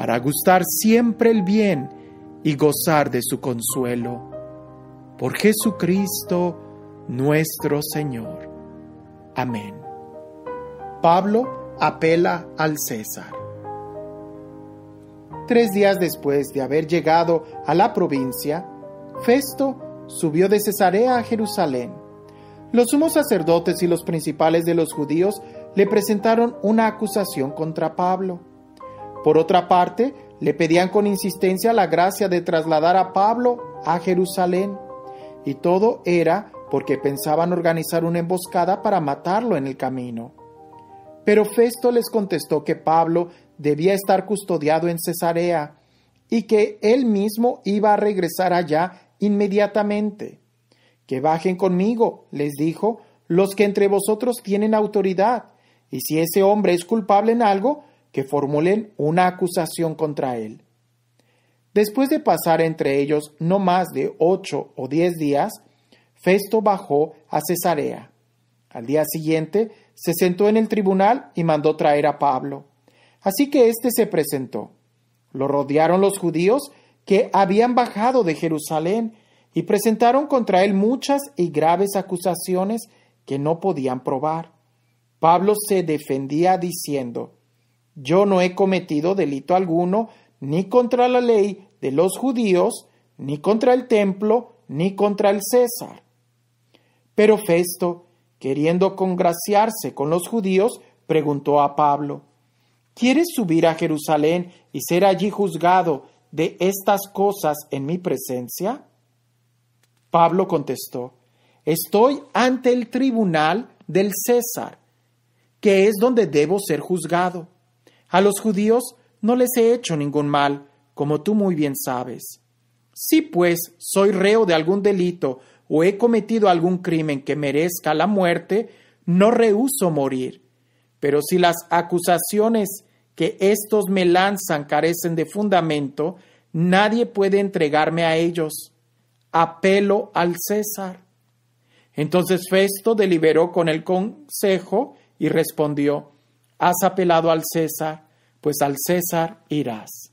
para gustar siempre el bien y gozar de su consuelo. Por Jesucristo nuestro Señor. Amén. Pablo apela al César. Tres días después de haber llegado a la provincia, Festo subió de Cesarea a Jerusalén. Los sumos sacerdotes y los principales de los judíos le presentaron una acusación contra Pablo. Por otra parte, le pedían con insistencia la gracia de trasladar a Pablo a Jerusalén. Y todo era porque pensaban organizar una emboscada para matarlo en el camino. Pero Festo les contestó que Pablo debía estar custodiado en Cesarea y que él mismo iba a regresar allá inmediatamente. Que bajen conmigo, les dijo, los que entre vosotros tienen autoridad, y si ese hombre es culpable en algo, que formulen una acusación contra él. Después de pasar entre ellos no más de ocho o diez días, Festo bajó a Cesarea. Al día siguiente se sentó en el tribunal y mandó traer a Pablo. Así que éste se presentó. Lo rodearon los judíos que habían bajado de Jerusalén y presentaron contra él muchas y graves acusaciones que no podían probar. Pablo se defendía diciendo, yo no he cometido delito alguno, ni contra la ley de los judíos, ni contra el templo, ni contra el César. Pero Festo, queriendo congraciarse con los judíos, preguntó a Pablo, ¿Quieres subir a Jerusalén y ser allí juzgado de estas cosas en mi presencia? Pablo contestó, Estoy ante el tribunal del César, que es donde debo ser juzgado a los judíos no les he hecho ningún mal, como tú muy bien sabes. Si pues soy reo de algún delito o he cometido algún crimen que merezca la muerte, no rehuso morir. Pero si las acusaciones que éstos me lanzan carecen de fundamento, nadie puede entregarme a ellos. Apelo al César. Entonces Festo deliberó con el consejo y respondió has apelado al César, pues al César irás.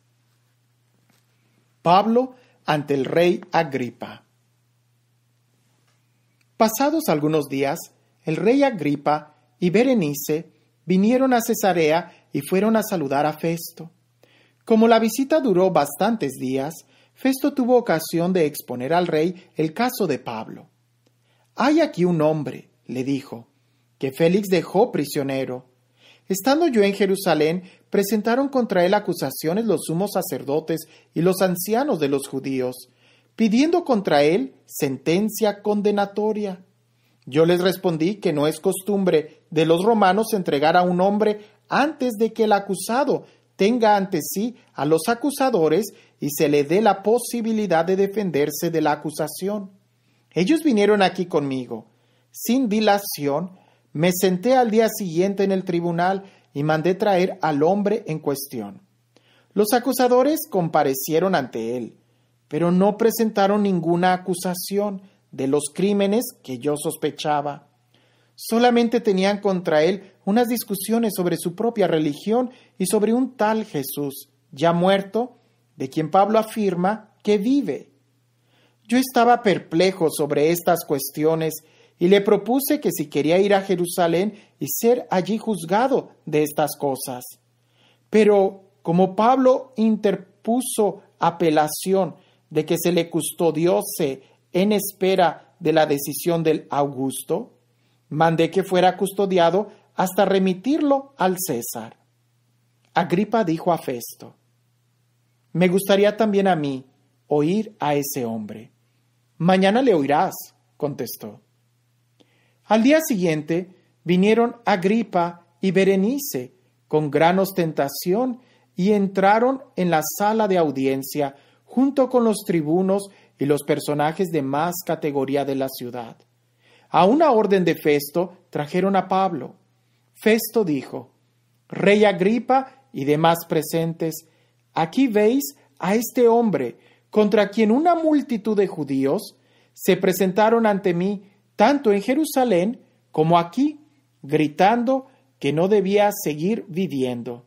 Pablo ante el rey Agripa. Pasados algunos días, el rey Agripa y Berenice vinieron a Cesarea y fueron a saludar a Festo. Como la visita duró bastantes días, Festo tuvo ocasión de exponer al rey el caso de Pablo. Hay aquí un hombre, le dijo, que Félix dejó prisionero Estando yo en Jerusalén, presentaron contra él acusaciones los sumos sacerdotes y los ancianos de los judíos, pidiendo contra él sentencia condenatoria. Yo les respondí que no es costumbre de los romanos entregar a un hombre antes de que el acusado tenga ante sí a los acusadores y se le dé la posibilidad de defenderse de la acusación. Ellos vinieron aquí conmigo, sin dilación, me senté al día siguiente en el tribunal y mandé traer al hombre en cuestión. Los acusadores comparecieron ante él, pero no presentaron ninguna acusación de los crímenes que yo sospechaba. Solamente tenían contra él unas discusiones sobre su propia religión y sobre un tal Jesús, ya muerto, de quien Pablo afirma que vive. Yo estaba perplejo sobre estas cuestiones y le propuse que si quería ir a Jerusalén y ser allí juzgado de estas cosas. Pero como Pablo interpuso apelación de que se le custodiose en espera de la decisión del Augusto, mandé que fuera custodiado hasta remitirlo al César. Agripa dijo a Festo, Me gustaría también a mí oír a ese hombre. Mañana le oirás, contestó. Al día siguiente vinieron Agripa y Berenice con gran ostentación y entraron en la sala de audiencia junto con los tribunos y los personajes de más categoría de la ciudad. A una orden de Festo trajeron a Pablo. Festo dijo, Rey Agripa y demás presentes, aquí veis a este hombre contra quien una multitud de judíos se presentaron ante mí tanto en Jerusalén como aquí, gritando que no debía seguir viviendo.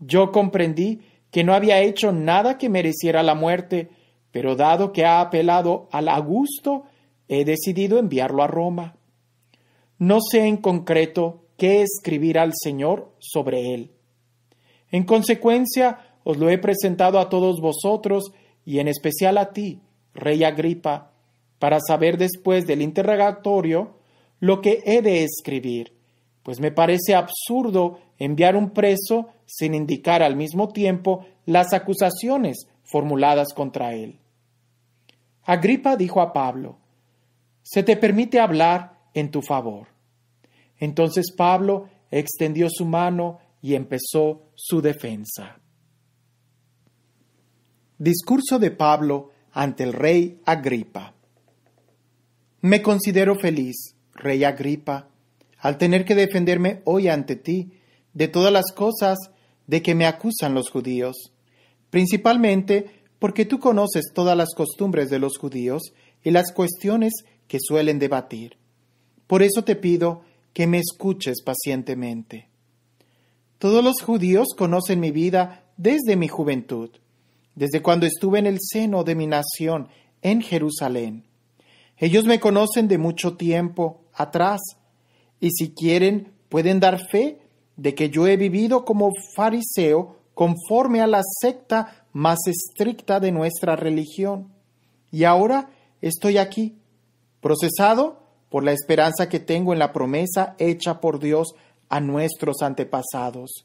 Yo comprendí que no había hecho nada que mereciera la muerte, pero dado que ha apelado al Augusto, he decidido enviarlo a Roma. No sé en concreto qué escribir al Señor sobre él. En consecuencia, os lo he presentado a todos vosotros y en especial a ti, rey Agripa, para saber después del interrogatorio lo que he de escribir, pues me parece absurdo enviar un preso sin indicar al mismo tiempo las acusaciones formuladas contra él. Agripa dijo a Pablo, Se te permite hablar en tu favor. Entonces Pablo extendió su mano y empezó su defensa. Discurso de Pablo ante el rey Agripa. Me considero feliz, rey Agripa, al tener que defenderme hoy ante ti de todas las cosas de que me acusan los judíos, principalmente porque tú conoces todas las costumbres de los judíos y las cuestiones que suelen debatir. Por eso te pido que me escuches pacientemente. Todos los judíos conocen mi vida desde mi juventud, desde cuando estuve en el seno de mi nación, en Jerusalén ellos me conocen de mucho tiempo atrás y si quieren pueden dar fe de que yo he vivido como fariseo conforme a la secta más estricta de nuestra religión. Y ahora estoy aquí, procesado por la esperanza que tengo en la promesa hecha por Dios a nuestros antepasados,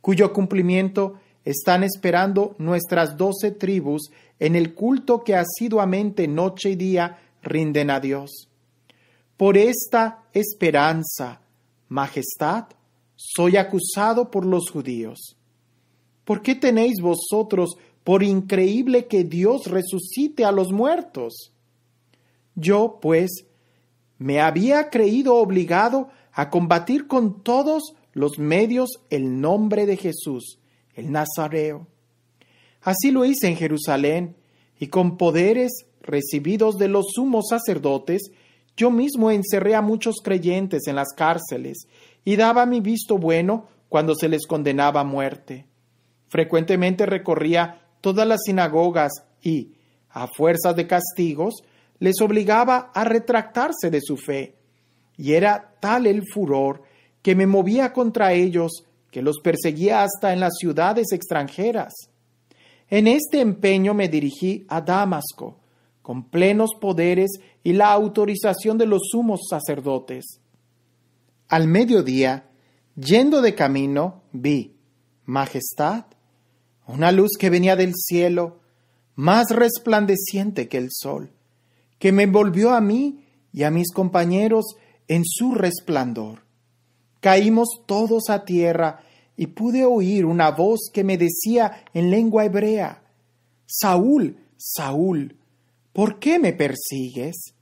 cuyo cumplimiento están esperando nuestras doce tribus en el culto que asiduamente noche y día rinden a Dios. Por esta esperanza, majestad, soy acusado por los judíos. ¿Por qué tenéis vosotros por increíble que Dios resucite a los muertos? Yo, pues, me había creído obligado a combatir con todos los medios el nombre de Jesús, el Nazareo. Así lo hice en Jerusalén, y con poderes recibidos de los sumos sacerdotes, yo mismo encerré a muchos creyentes en las cárceles y daba mi visto bueno cuando se les condenaba a muerte. Frecuentemente recorría todas las sinagogas y, a fuerza de castigos, les obligaba a retractarse de su fe. Y era tal el furor que me movía contra ellos que los perseguía hasta en las ciudades extranjeras. En este empeño me dirigí a Damasco, con plenos poderes y la autorización de los sumos sacerdotes. Al mediodía, yendo de camino, vi, Majestad, una luz que venía del cielo, más resplandeciente que el sol, que me envolvió a mí y a mis compañeros en su resplandor. Caímos todos a tierra y pude oír una voz que me decía en lengua hebrea, Saúl, Saúl, ¿Por qué me persigues?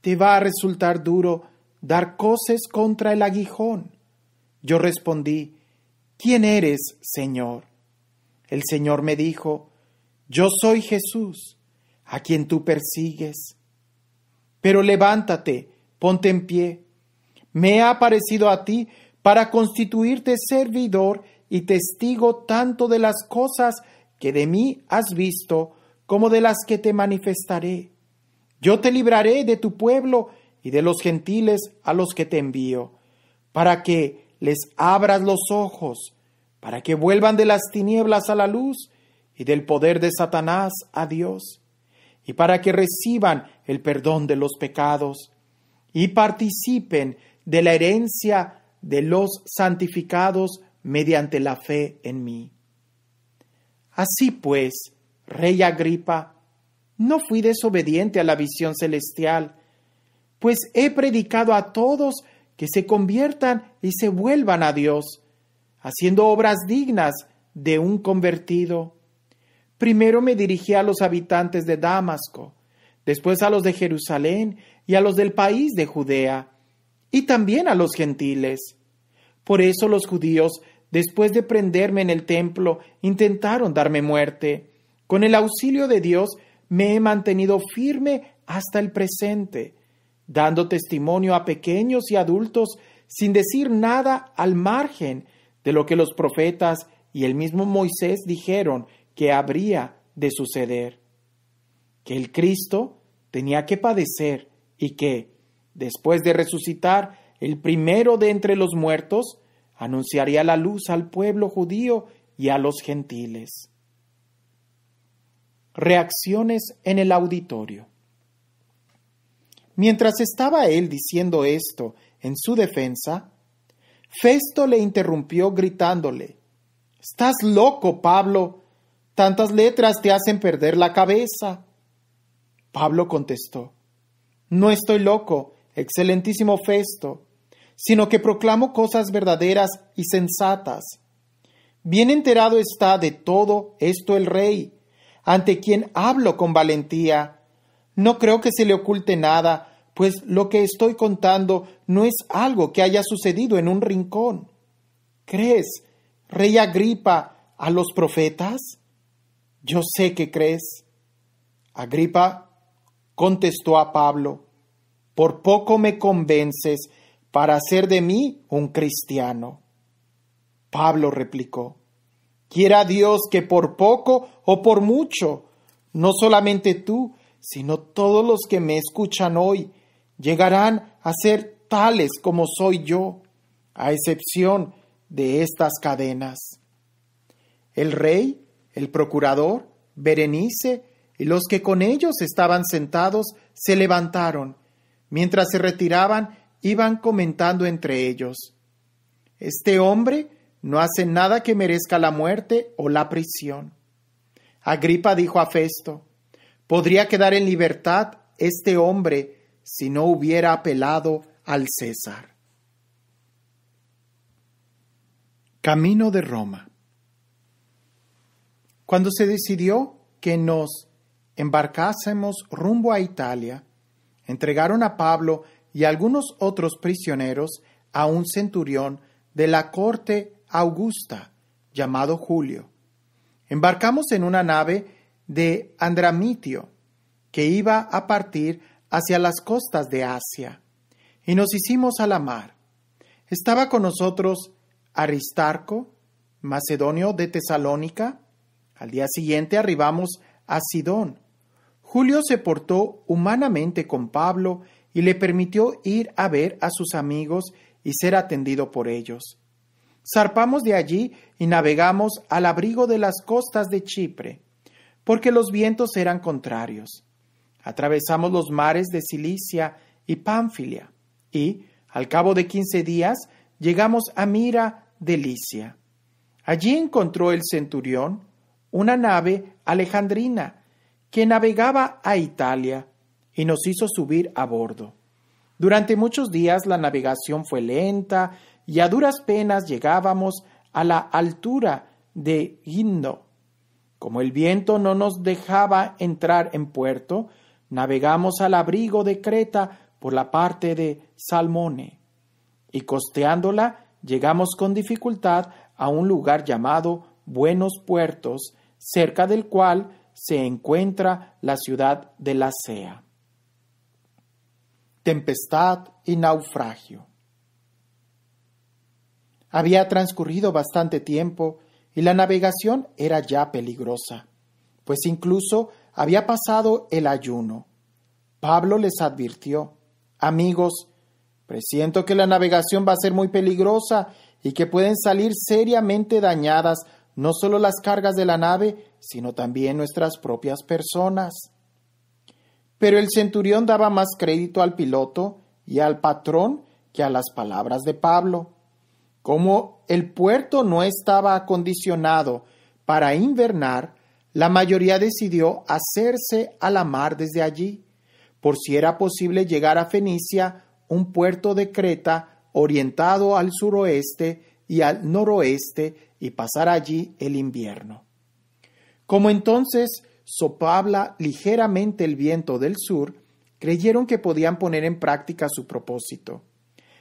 Te va a resultar duro dar coces contra el aguijón. Yo respondí, ¿quién eres, Señor? El Señor me dijo, yo soy Jesús, a quien tú persigues. Pero levántate, ponte en pie. Me ha aparecido a ti para constituirte servidor y testigo tanto de las cosas que de mí has visto, como de las que te manifestaré. Yo te libraré de tu pueblo y de los gentiles a los que te envío, para que les abras los ojos, para que vuelvan de las tinieblas a la luz y del poder de Satanás a Dios, y para que reciban el perdón de los pecados y participen de la herencia de los santificados mediante la fe en mí. Así pues, Rey Agripa, no fui desobediente a la visión celestial, pues he predicado a todos que se conviertan y se vuelvan a Dios, haciendo obras dignas de un convertido. Primero me dirigí a los habitantes de Damasco, después a los de Jerusalén y a los del país de Judea, y también a los gentiles. Por eso los judíos, después de prenderme en el templo, intentaron darme muerte con el auxilio de Dios me he mantenido firme hasta el presente, dando testimonio a pequeños y adultos sin decir nada al margen de lo que los profetas y el mismo Moisés dijeron que habría de suceder, que el Cristo tenía que padecer y que, después de resucitar el primero de entre los muertos, anunciaría la luz al pueblo judío y a los gentiles. Reacciones en el auditorio. Mientras estaba él diciendo esto en su defensa, Festo le interrumpió gritándole, Estás loco, Pablo. Tantas letras te hacen perder la cabeza. Pablo contestó, No estoy loco, excelentísimo Festo, sino que proclamo cosas verdaderas y sensatas. Bien enterado está de todo esto el rey, ante quien hablo con valentía. No creo que se le oculte nada, pues lo que estoy contando no es algo que haya sucedido en un rincón. ¿Crees, rey Agripa, a los profetas? Yo sé que crees. Agripa contestó a Pablo, por poco me convences para hacer de mí un cristiano. Pablo replicó, Quiera Dios que por poco o por mucho, no solamente tú, sino todos los que me escuchan hoy, llegarán a ser tales como soy yo, a excepción de estas cadenas. El rey, el procurador, Berenice y los que con ellos estaban sentados se levantaron. Mientras se retiraban, iban comentando entre ellos. Este hombre no hace nada que merezca la muerte o la prisión. Agripa dijo a Festo, podría quedar en libertad este hombre si no hubiera apelado al César. Camino de Roma. Cuando se decidió que nos embarcásemos rumbo a Italia, entregaron a Pablo y algunos otros prisioneros a un centurión de la corte Augusta, llamado Julio. Embarcamos en una nave de Andramitio, que iba a partir hacia las costas de Asia, y nos hicimos a la mar. Estaba con nosotros Aristarco, macedonio de Tesalónica. Al día siguiente arribamos a Sidón. Julio se portó humanamente con Pablo y le permitió ir a ver a sus amigos y ser atendido por ellos. Zarpamos de allí y navegamos al abrigo de las costas de Chipre, porque los vientos eran contrarios. Atravesamos los mares de Cilicia y Pánfilia, y, al cabo de quince días, llegamos a Mira de Licia. Allí encontró el centurión una nave alejandrina que navegaba a Italia y nos hizo subir a bordo. Durante muchos días la navegación fue lenta y a duras penas llegábamos a la altura de Gindo. Como el viento no nos dejaba entrar en puerto, navegamos al abrigo de Creta por la parte de Salmone, y costeándola llegamos con dificultad a un lugar llamado Buenos Puertos, cerca del cual se encuentra la ciudad de la Sea. Tempestad y naufragio. Había transcurrido bastante tiempo y la navegación era ya peligrosa, pues incluso había pasado el ayuno. Pablo les advirtió, amigos, presiento que la navegación va a ser muy peligrosa y que pueden salir seriamente dañadas no solo las cargas de la nave, sino también nuestras propias personas. Pero el centurión daba más crédito al piloto y al patrón que a las palabras de Pablo. Como el puerto no estaba acondicionado para invernar, la mayoría decidió hacerse a la mar desde allí, por si era posible llegar a Fenicia, un puerto de Creta orientado al suroeste y al noroeste y pasar allí el invierno. Como entonces sopabla ligeramente el viento del sur, creyeron que podían poner en práctica su propósito.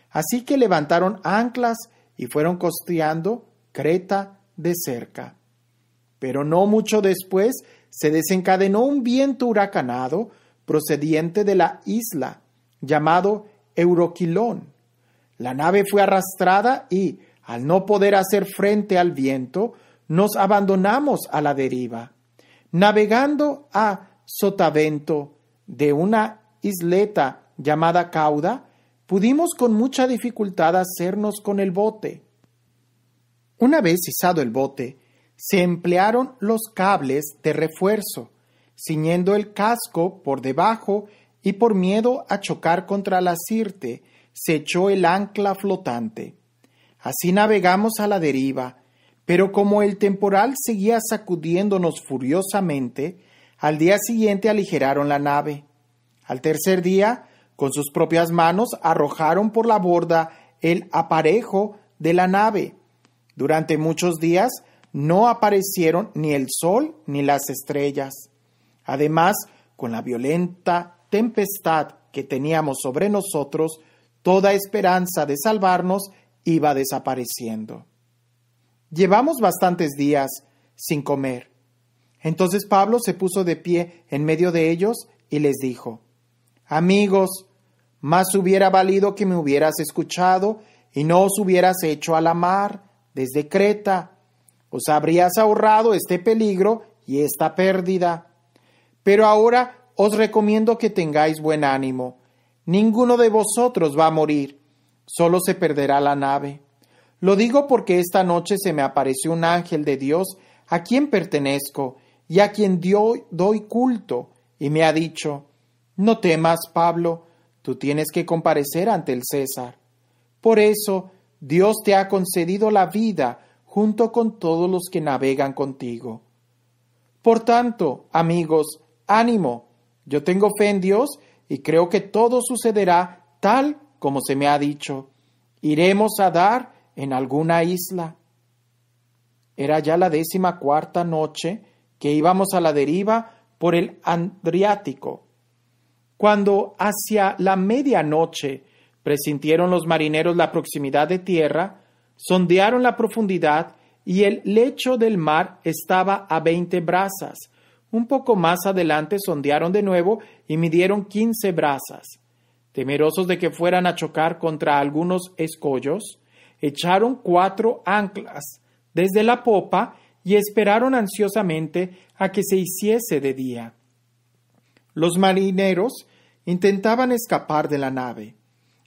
Así que levantaron anclas y fueron costeando Creta de cerca. Pero no mucho después se desencadenó un viento huracanado procediente de la isla, llamado Euroquilón. La nave fue arrastrada y, al no poder hacer frente al viento, nos abandonamos a la deriva, navegando a sotavento de una isleta llamada Cauda, pudimos con mucha dificultad hacernos con el bote. Una vez izado el bote, se emplearon los cables de refuerzo, ciñendo el casco por debajo y por miedo a chocar contra la sirte, se echó el ancla flotante. Así navegamos a la deriva, pero como el temporal seguía sacudiéndonos furiosamente, al día siguiente aligeraron la nave. Al tercer día con sus propias manos arrojaron por la borda el aparejo de la nave. Durante muchos días no aparecieron ni el sol ni las estrellas. Además, con la violenta tempestad que teníamos sobre nosotros, toda esperanza de salvarnos iba desapareciendo. Llevamos bastantes días sin comer. Entonces Pablo se puso de pie en medio de ellos y les dijo, Amigos, más hubiera valido que me hubieras escuchado y no os hubieras hecho a la mar desde Creta. Os habrías ahorrado este peligro y esta pérdida. Pero ahora os recomiendo que tengáis buen ánimo. Ninguno de vosotros va a morir, solo se perderá la nave. Lo digo porque esta noche se me apareció un ángel de Dios a quien pertenezco y a quien doy culto, y me ha dicho, No temas, Pablo, Tú tienes que comparecer ante el César. Por eso, Dios te ha concedido la vida junto con todos los que navegan contigo. Por tanto, amigos, ánimo. Yo tengo fe en Dios y creo que todo sucederá tal como se me ha dicho. Iremos a dar en alguna isla. Era ya la décima cuarta noche que íbamos a la deriva por el Adriático cuando hacia la medianoche presintieron los marineros la proximidad de tierra, sondearon la profundidad y el lecho del mar estaba a veinte brazas. Un poco más adelante sondearon de nuevo y midieron quince brazas. Temerosos de que fueran a chocar contra algunos escollos, echaron cuatro anclas desde la popa y esperaron ansiosamente a que se hiciese de día. Los marineros intentaban escapar de la nave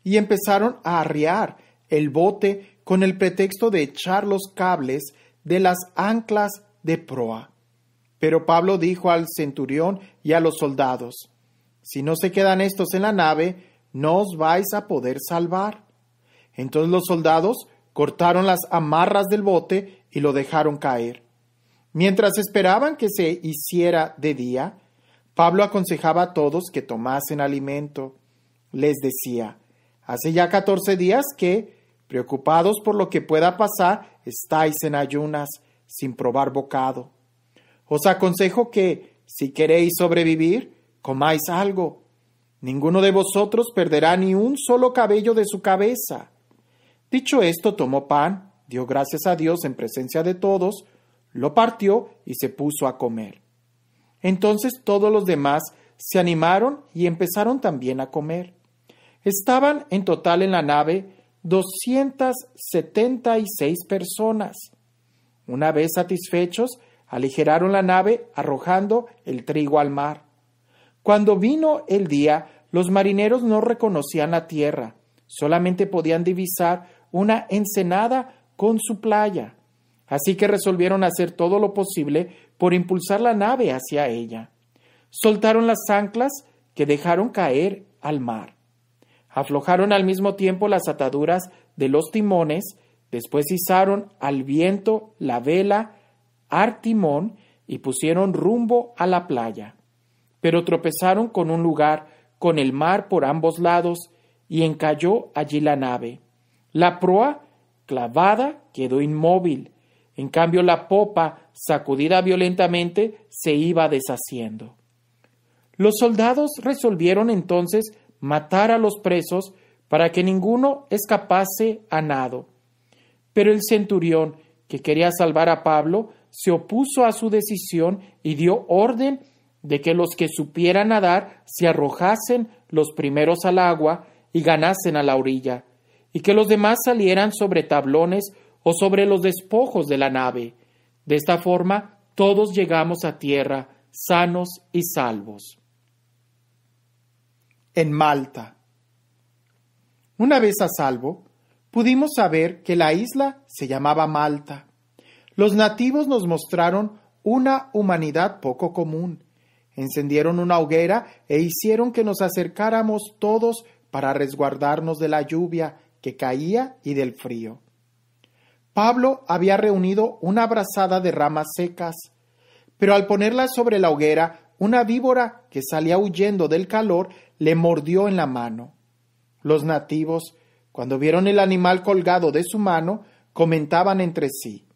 y empezaron a arriar el bote con el pretexto de echar los cables de las anclas de proa. Pero Pablo dijo al centurión y a los soldados, Si no se quedan estos en la nave, no os vais a poder salvar. Entonces los soldados cortaron las amarras del bote y lo dejaron caer. Mientras esperaban que se hiciera de día, Pablo aconsejaba a todos que tomasen alimento. Les decía, hace ya catorce días que, preocupados por lo que pueda pasar, estáis en ayunas, sin probar bocado. Os aconsejo que, si queréis sobrevivir, comáis algo. Ninguno de vosotros perderá ni un solo cabello de su cabeza. Dicho esto, tomó pan, dio gracias a Dios en presencia de todos, lo partió y se puso a comer. Entonces todos los demás se animaron y empezaron también a comer. Estaban en total en la nave 276 personas. Una vez satisfechos, aligeraron la nave arrojando el trigo al mar. Cuando vino el día, los marineros no reconocían la tierra, solamente podían divisar una ensenada con su playa así que resolvieron hacer todo lo posible por impulsar la nave hacia ella. Soltaron las anclas que dejaron caer al mar. Aflojaron al mismo tiempo las ataduras de los timones, después izaron al viento la vela artimón y pusieron rumbo a la playa. Pero tropezaron con un lugar con el mar por ambos lados y encalló allí la nave. La proa clavada quedó inmóvil en cambio, la popa, sacudida violentamente, se iba deshaciendo. Los soldados resolvieron entonces matar a los presos para que ninguno escapase a nado. Pero el centurión, que quería salvar a Pablo, se opuso a su decisión y dio orden de que los que supieran nadar se arrojasen los primeros al agua y ganasen a la orilla, y que los demás salieran sobre tablones o sobre los despojos de la nave. De esta forma, todos llegamos a tierra sanos y salvos. En Malta. Una vez a salvo, pudimos saber que la isla se llamaba Malta. Los nativos nos mostraron una humanidad poco común. Encendieron una hoguera e hicieron que nos acercáramos todos para resguardarnos de la lluvia que caía y del frío. Pablo había reunido una brazada de ramas secas, pero al ponerla sobre la hoguera, una víbora que salía huyendo del calor le mordió en la mano. Los nativos, cuando vieron el animal colgado de su mano, comentaban entre sí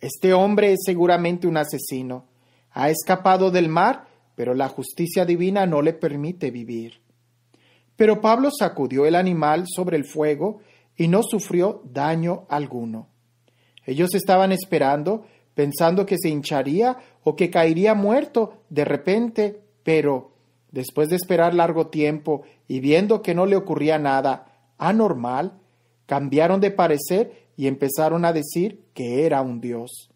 Este hombre es seguramente un asesino. Ha escapado del mar, pero la justicia divina no le permite vivir. Pero Pablo sacudió el animal sobre el fuego y no sufrió daño alguno. Ellos estaban esperando, pensando que se hincharía o que caería muerto de repente, pero después de esperar largo tiempo y viendo que no le ocurría nada anormal, cambiaron de parecer y empezaron a decir que era un dios.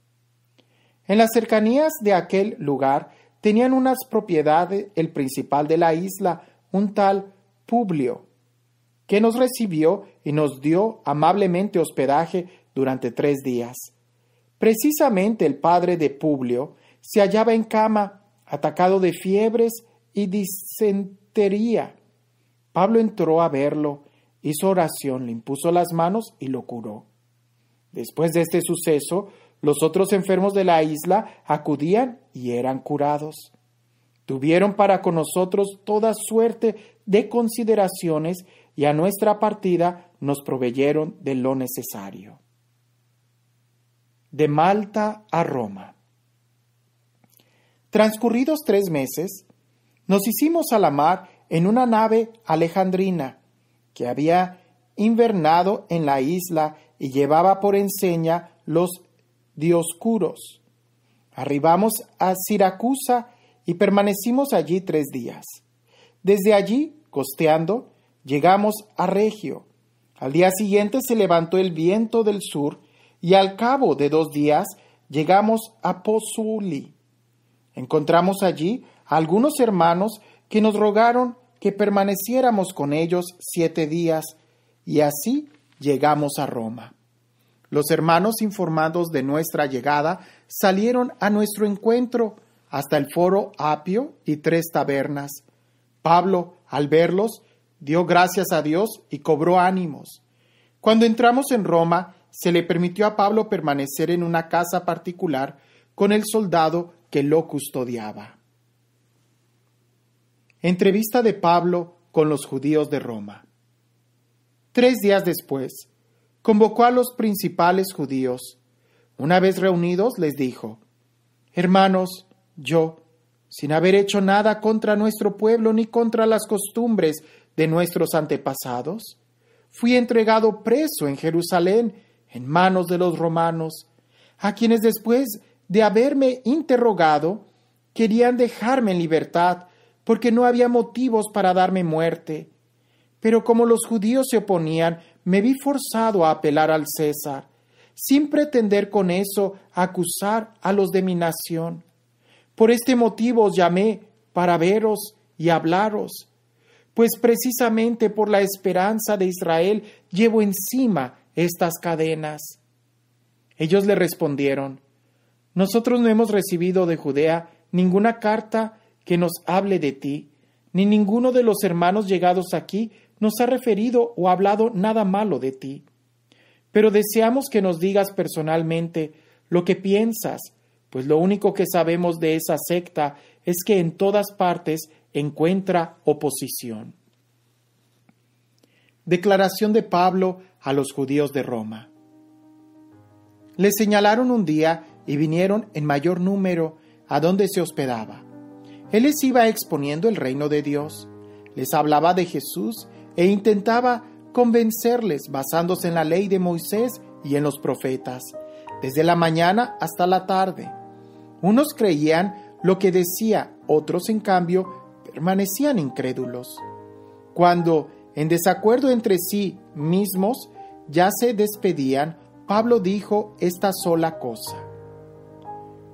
En las cercanías de aquel lugar tenían unas propiedades el principal de la isla, un tal Publio, que nos recibió y nos dio amablemente hospedaje durante tres días. Precisamente el padre de Publio se hallaba en cama, atacado de fiebres y disentería. Pablo entró a verlo, hizo oración, le impuso las manos y lo curó. Después de este suceso, los otros enfermos de la isla acudían y eran curados. Tuvieron para con nosotros toda suerte de consideraciones y a nuestra partida nos proveyeron de lo necesario de Malta a Roma. Transcurridos tres meses, nos hicimos a la mar en una nave alejandrina que había invernado en la isla y llevaba por enseña los dioscuros. Arribamos a Siracusa y permanecimos allí tres días. Desde allí, costeando, llegamos a Regio. Al día siguiente se levantó el viento del sur y al cabo de dos días llegamos a Pozuli. Encontramos allí a algunos hermanos que nos rogaron que permaneciéramos con ellos siete días y así llegamos a Roma. Los hermanos informados de nuestra llegada salieron a nuestro encuentro hasta el foro Apio y tres tabernas. Pablo, al verlos, dio gracias a Dios y cobró ánimos. Cuando entramos en Roma, se le permitió a Pablo permanecer en una casa particular con el soldado que lo custodiaba. Entrevista de Pablo con los judíos de Roma. Tres días después, convocó a los principales judíos. Una vez reunidos, les dijo, Hermanos, yo, sin haber hecho nada contra nuestro pueblo ni contra las costumbres de nuestros antepasados, fui entregado preso en Jerusalén en manos de los romanos, a quienes después de haberme interrogado, querían dejarme en libertad, porque no había motivos para darme muerte. Pero como los judíos se oponían, me vi forzado a apelar al César, sin pretender con eso acusar a los de mi nación. Por este motivo os llamé para veros y hablaros, pues precisamente por la esperanza de Israel llevo encima estas cadenas? Ellos le respondieron, Nosotros no hemos recibido de Judea ninguna carta que nos hable de ti, ni ninguno de los hermanos llegados aquí nos ha referido o hablado nada malo de ti. Pero deseamos que nos digas personalmente lo que piensas, pues lo único que sabemos de esa secta es que en todas partes encuentra oposición. Declaración de Pablo a los judíos de Roma. Les señalaron un día y vinieron en mayor número a donde se hospedaba. Él les iba exponiendo el reino de Dios, les hablaba de Jesús e intentaba convencerles basándose en la ley de Moisés y en los profetas, desde la mañana hasta la tarde. Unos creían lo que decía, otros en cambio permanecían incrédulos. Cuando, en desacuerdo entre sí, mismos ya se despedían, Pablo dijo esta sola cosa.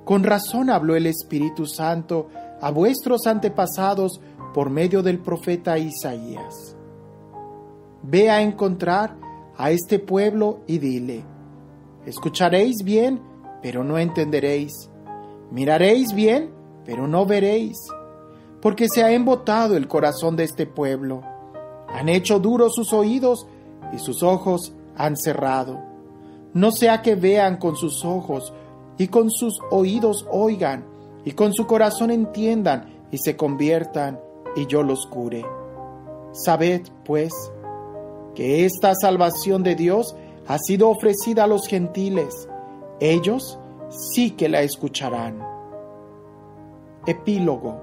Con razón habló el Espíritu Santo a vuestros antepasados por medio del profeta Isaías. Ve a encontrar a este pueblo y dile, escucharéis bien, pero no entenderéis, miraréis bien, pero no veréis, porque se ha embotado el corazón de este pueblo, han hecho duros sus oídos y sus ojos han cerrado. No sea que vean con sus ojos y con sus oídos oigan y con su corazón entiendan y se conviertan y yo los cure. Sabed, pues, que esta salvación de Dios ha sido ofrecida a los gentiles. Ellos sí que la escucharán. Epílogo.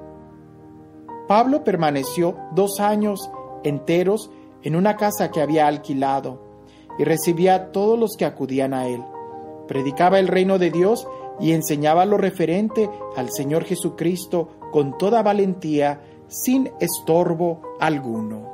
Pablo permaneció dos años enteros en una casa que había alquilado, y recibía a todos los que acudían a él. Predicaba el reino de Dios y enseñaba lo referente al Señor Jesucristo con toda valentía, sin estorbo alguno.